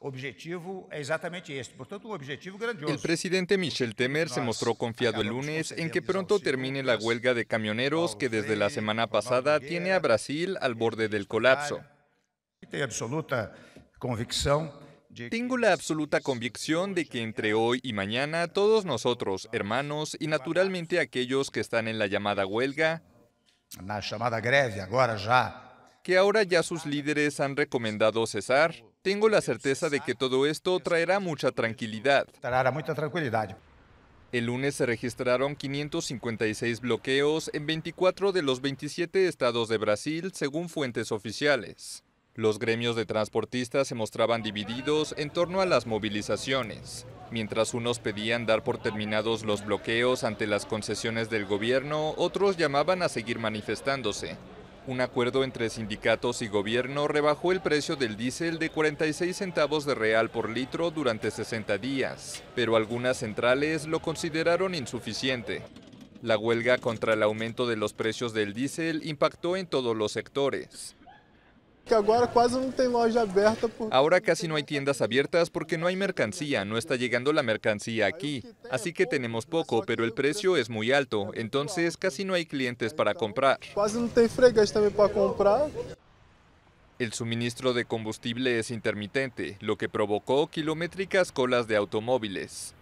Este. El presidente Michel Temer se mostró confiado el lunes en que pronto termine la huelga de camioneros que desde la semana pasada tiene a Brasil al borde del colapso. Tengo la absoluta convicción de que entre hoy y mañana todos nosotros, hermanos, y naturalmente aquellos que están en la llamada huelga, la llamada greve ahora ya que ahora ya sus líderes han recomendado cesar, tengo la certeza de que todo esto traerá mucha tranquilidad. Traerá mucha tranquilidad. El lunes se registraron 556 bloqueos en 24 de los 27 estados de Brasil, según fuentes oficiales. Los gremios de transportistas se mostraban divididos en torno a las movilizaciones. Mientras unos pedían dar por terminados los bloqueos ante las concesiones del gobierno, otros llamaban a seguir manifestándose. Un acuerdo entre sindicatos y gobierno rebajó el precio del diésel de 46 centavos de real por litro durante 60 días, pero algunas centrales lo consideraron insuficiente. La huelga contra el aumento de los precios del diésel impactó en todos los sectores. Ahora casi no hay tiendas abiertas porque no hay mercancía, no está llegando la mercancía aquí. Así que tenemos poco, pero el precio es muy alto, entonces casi no hay clientes para comprar. para comprar. El suministro de combustible es intermitente, lo que provocó kilométricas colas de automóviles.